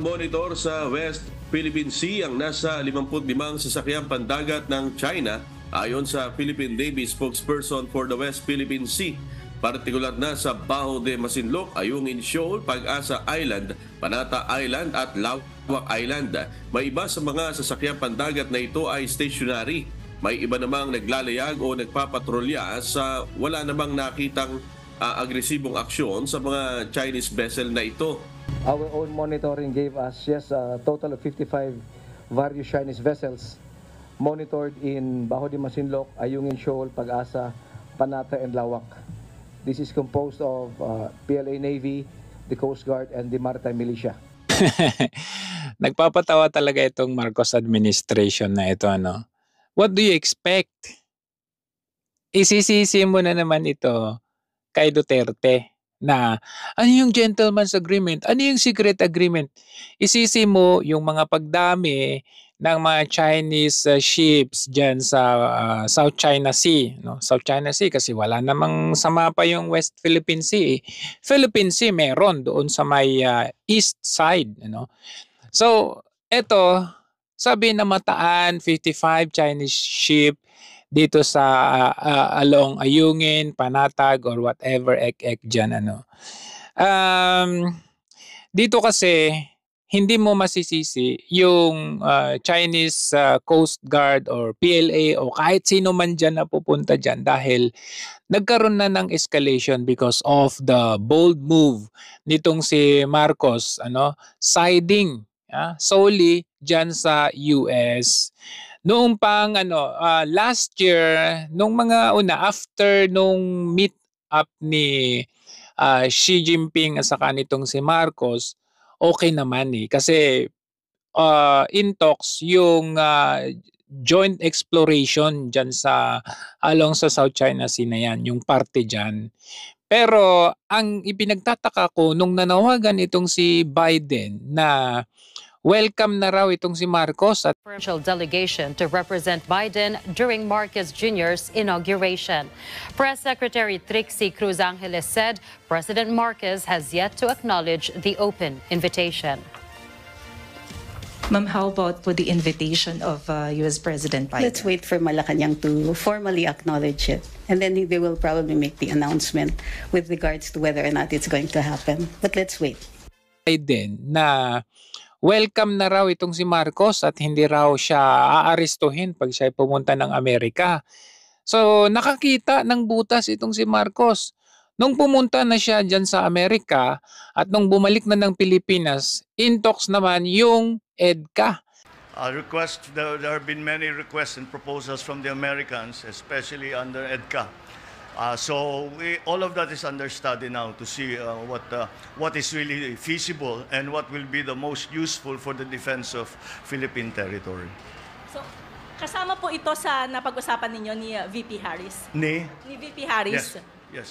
monitor sa West Philippine Sea ang nasa 55 sasakyang pandagat ng China ayon sa Philippine Navy spokesperson for the West Philippine Sea. Partikular na sa Baho de Masinloc, Ayungin Shoal, Pag-asa Island, Panata Island at Lawak Island. May iba sa mga sasakyang pandagat na ito ay stationary. May iba namang naglalayag o nagpapatrolya sa wala namang nakitang uh, agresibong aksyon sa mga Chinese vessel na ito. Our own monitoring gave us, yes, a total of 55 various Chinese vessels monitored in Baho de Masinloc, Ayungin Shoal, Pag-asa, Panata, and Lawak. This is composed of uh, PLA Navy, the Coast Guard, and the Maritime Militia. Nagpapatawa talaga itong Marcos administration na ito. Ano? What do you expect? Isisisi mo na naman ito kay Duterte na ano yung gentleman's agreement? Ano yung secret agreement? Isisi mo yung mga pagdami ng mga Chinese uh, ships diyan sa uh, South China Sea, no? South China Sea kasi wala namang sama pa yung West Philippine Sea. Eh. Philippine Sea meron doon sa may uh, east side, No? So, eto sabi na mataan 55 Chinese ship dito sa uh, uh, along Ayungin, Panatag or whatever ek ek diyan ano. Um, dito kasi hindi mo masisisi yung uh, Chinese uh, Coast Guard or PLA o kahit sino man dyan na pupunta dyan dahil nagkaroon na ng escalation because of the bold move nitong si Marcos ano siding uh, solely dyan sa US noong pang ano uh, last year nung mga una after nung meet up ni uh, Xi Jinping at saka nitong si Marcos okay naman eh kasi uh, in talks yung uh, joint exploration diyan sa along sa South China Sea na yan yung parte diyan pero ang ipinagtataka ko nung nanawagan itong si Biden na Welcome na raw itong si Marcos at presidential delegation to represent Biden during Marcos Jr.'s inauguration. Press Secretary Trixie Cruz Angeles said President Marcos has yet to acknowledge the open invitation. Ma'am, how about for the invitation of uh, U.S. President Biden? Let's wait for Malacanang to formally acknowledge it. And then they will probably make the announcement with regards to whether or not it's going to happen. But let's wait. Biden na welcome na raw itong si Marcos at hindi raw siya aarestuhin pag siya pumunta ng Amerika. So nakakita ng butas itong si Marcos. Nung pumunta na siya dyan sa Amerika at nung bumalik na ng Pilipinas, intox naman yung EDCA. A request, there, there have been many requests and proposals from the Americans, especially under EDCA. Uh, so we, all of that is under study now to see uh, what uh, what is really feasible and what will be the most useful for the defense of Philippine territory. So kasama po ito sa napag-usapan ninyo ni uh, VP Harris. Ni? Ni VP Harris. Yes. yes.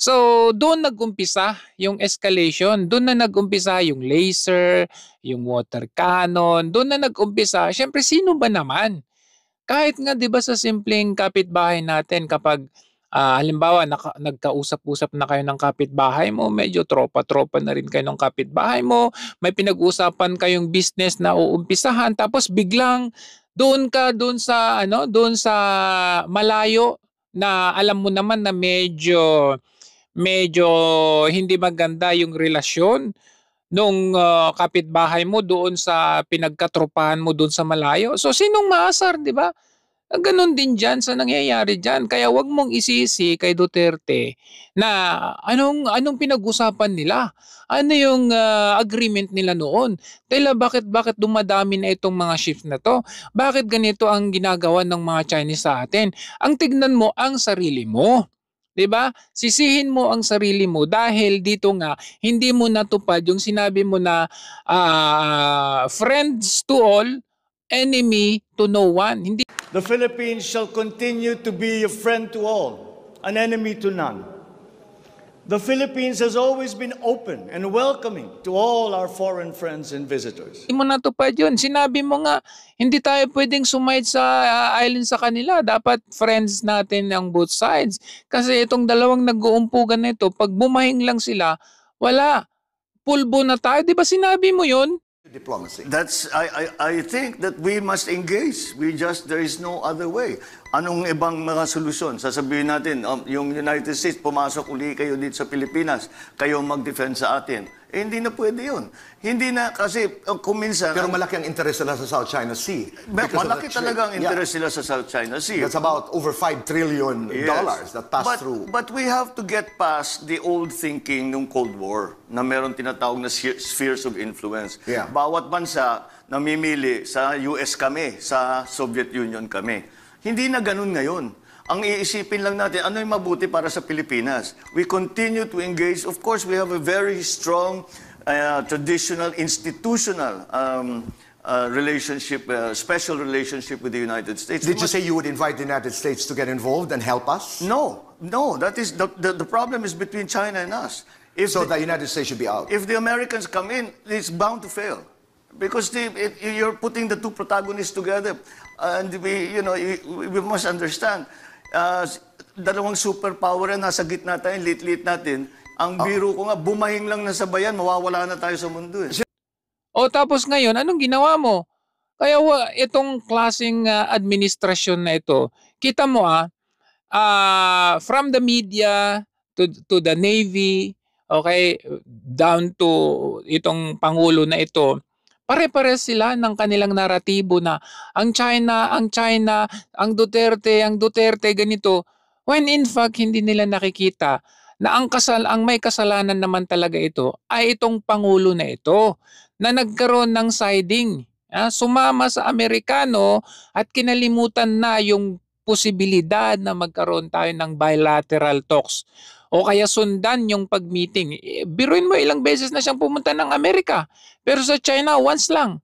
So doon nag-umpisa yung escalation, doon na nag-umpisa yung laser, yung water cannon, doon na nag-umpisa. Syempre sino ba naman? Kahit nga 'di ba sa simpleng kapitbahay natin kapag uh, halimbawa naka, nagkausap-usap na kayo ng kapitbahay mo, medyo tropa-tropa na rin kayo ng kapitbahay mo, may pinag-usapan kayong business na uumpisahan tapos biglang doon ka doon sa ano, doon sa malayo na alam mo naman na medyo medyo hindi maganda yung relasyon nung uh, kapitbahay mo doon sa pinagkatropahan mo doon sa malayo. So sinong maasar, 'di ba? Ah, Ganon din dyan sa nangyayari dyan. Kaya wag mong isisi kay Duterte na anong, anong pinag-usapan nila? Ano yung uh, agreement nila noon? Tela bakit, bakit dumadami na itong mga shift na to? Bakit ganito ang ginagawa ng mga Chinese sa atin? Ang tignan mo ang sarili mo. 'di ba? Sisihin mo ang sarili mo dahil dito nga hindi mo natupad yung sinabi mo na uh, friends to all, enemy to no one. Hindi The Philippines shall continue to be a friend to all, an enemy to none. The Philippines has always been open and welcoming to all our foreign friends and visitors. Hindi mo natupad yun. Sinabi mo nga, hindi tayo pwedeng sumahid sa uh, island sa kanila. Dapat friends natin ang both sides. Kasi itong dalawang nag-uumpugan na ito, pag bumahing lang sila, wala. Pulbo na tayo. Di ba sinabi mo yun? diplomacy. That's I, I, I think that we must engage. We just there is no other way. Anong ibang mga solusyon? Sasabihin natin, um, yung United States, pumasok uli kayo dito sa Pilipinas, kayo mag-defend sa atin. Eh, hindi na pwede yun. Hindi na, kasi uh, kuminsan... Pero malaki ang interest nila sa South China Sea. Malaki talaga ang interest yeah. nila sa South China Sea. That's about over 5 trillion yes. dollars that pass but, through. But we have to get past the old thinking ng Cold War na meron tinatawag na spheres of influence. Yeah. Bawat bansa namimili sa US kami, sa Soviet Union kami. Hindi na ganun ngayon. Ang iisipin lang natin, ano yung mabuti para sa Pilipinas? We continue to engage. Of course, we have a very strong uh, traditional, institutional um, uh, relationship, uh, special relationship with the United States. Did you say you would invite the United States to get involved and help us? No, no. That is the, the, the problem is between China and us. If so the, the United States should be out. If the Americans come in, it's bound to fail. Because the, it, you're putting the two protagonists together. Uh, and we, you know, we, must understand, uh, dalawang superpower na nasa gitna tayo, lit-lit natin. Ang ah. biro ko nga, bumahing lang na sa bayan, mawawala na tayo sa mundo. Eh. O oh, tapos ngayon, anong ginawa mo? Kaya itong klaseng uh, administrasyon na ito, kita mo ah, uh, from the media to, to the Navy, okay, down to itong Pangulo na ito, Pare-pare sila ng kanilang naratibo na ang China, ang China, ang Duterte, ang Duterte, ganito. When in fact, hindi nila nakikita na ang, kasal, ang may kasalanan naman talaga ito ay itong Pangulo na ito na nagkaroon ng siding. Ah, sumama sa Amerikano at kinalimutan na yung posibilidad na magkaroon tayo ng bilateral talks. O kaya sundan yung pag-meeting. Eh, biruin mo ilang beses na siyang pumunta ng Amerika. Pero sa China, once lang.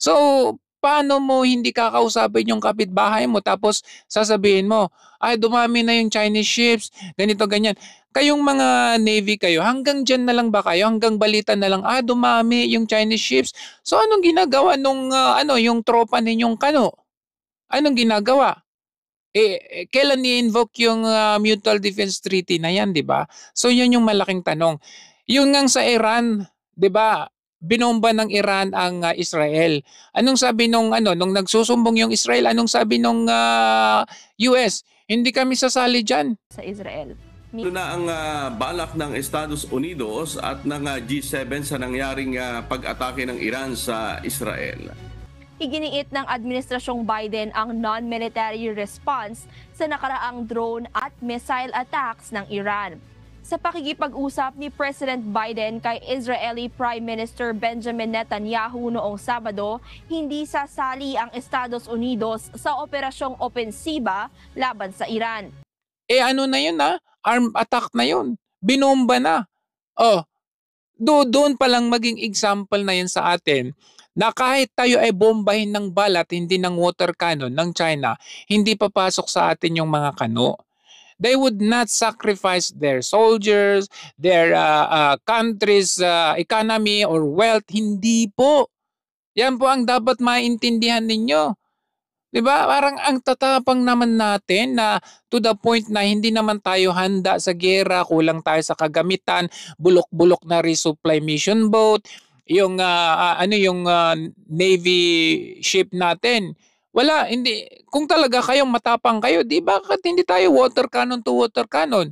So, paano mo hindi kakausapin yung kapitbahay mo tapos sasabihin mo, ay dumami na yung Chinese ships, ganito, ganyan. Kayong mga Navy kayo, hanggang dyan na lang ba kayo? Hanggang balita na lang, ah dumami yung Chinese ships. So anong ginagawa nung uh, ano, yung tropa ninyong kano? Anong ginagawa? Eh, eh, kailan ni-invoke yung uh, Mutual Defense Treaty na yan, di ba? So yun yung malaking tanong. Yung ngang sa Iran, di ba, binomba ng Iran ang uh, Israel. Anong sabi nung ano nung nagsusumbong yung Israel, anong sabi nung uh, ah, US? Hindi kami sasali diyan sa Israel. Ito na ang uh, balak ng Estados Unidos at ng uh, G7 sa nangyaring uh, pag-atake ng Iran sa Israel iginiit ng Administrasyong Biden ang non-military response sa nakaraang drone at missile attacks ng Iran. Sa pakikipag-usap ni President Biden kay Israeli Prime Minister Benjamin Netanyahu noong Sabado, hindi sasali ang Estados Unidos sa operasyong opensiba laban sa Iran. Eh ano na yun na? Ah? Arm attack na yun. Binomba na. Oh, do doon pa lang maging example na yun sa atin na kahit tayo ay bombahin ng balat, hindi ng water cannon ng China, hindi papasok sa atin yung mga kano. They would not sacrifice their soldiers, their uh, uh, country's uh, economy or wealth. Hindi po. Yan po ang dapat maintindihan ninyo. 'Di ba? Parang ang tatapang naman natin na to the point na hindi naman tayo handa sa gera, kulang tayo sa kagamitan, bulok-bulok na resupply mission boat, yung uh, ano yung uh, navy ship natin. Wala hindi kung talaga kayong matapang kayo, di bakit hindi tayo water cannon to water cannon?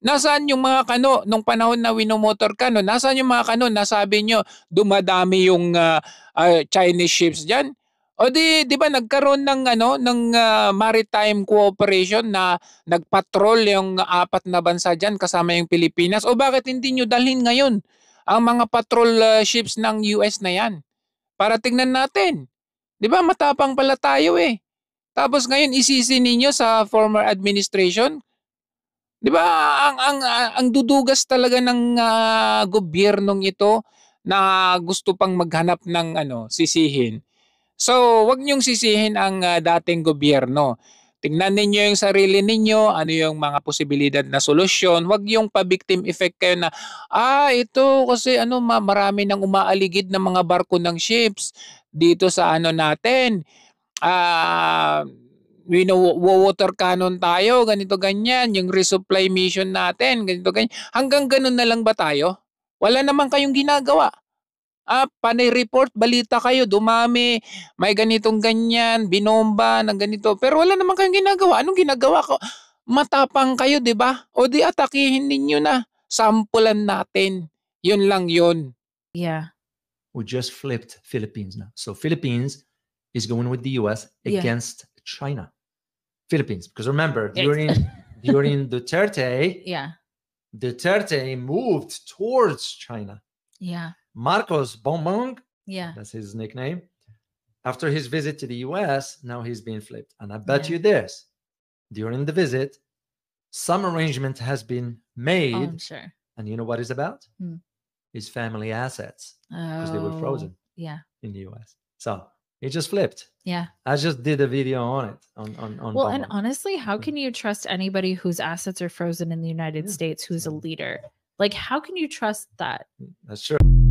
Nasaan yung mga kano nung panahon na motor cannon? Nasaan yung mga kano? Nasabi nyo, dumadami yung uh, uh, Chinese ships diyan. O di, di ba nagkaroon ng ano ng uh, maritime cooperation na nagpatrol yung apat na bansa diyan kasama yung Pilipinas. O bakit hindi niyo dalhin ngayon? ang mga patrol uh, ships ng US na yan. Para tingnan natin. 'Di ba matapang pala tayo eh. Tapos ngayon isisi ninyo sa former administration. 'Di ba ang ang ang dudugas talaga ng uh, gobyernong ito na gusto pang maghanap ng ano sisihin. So, wag niyong sisihin ang uh, dating gobyerno. Tingnan ninyo yung sarili ninyo, ano yung mga posibilidad na solusyon. Huwag yung pa-victim effect kayo na, ah, ito kasi ano, marami nang umaaligid ng mga barko ng ships dito sa ano natin. Ah, you know, water cannon tayo, ganito ganyan, yung resupply mission natin, ganito ganyan. Hanggang ganun na lang ba tayo? Wala naman kayong ginagawa. Ah, panay-report, balita kayo, dumami, may ganitong ganyan, binomba, ng ganito. Pero wala naman kayong ginagawa. Anong ginagawa ko? Matapang kayo, di ba? O di atakihin ninyo na. Sampulan natin. Yun lang yun. Yeah. We just flipped Philippines now. So Philippines is going with the US against China. Philippines, because remember, during during Duterte, yeah, Duterte moved towards China. Yeah. Marcos Bonbon. Yeah. That's his nickname. After his visit to the US, now he's being flipped. And I bet yeah. you this during the visit, some arrangement has been oh, made. Oh, sure. And you know what it's about? Hmm. His family assets. Because oh, they were oh, frozen. Yeah. In the US. So he just flipped. Yeah. I just did a video on it. On on, on Well, Bonbon. and honestly, how can you trust anybody whose assets are frozen in the United yeah. States who's a leader? Like, how can you trust that? That's true.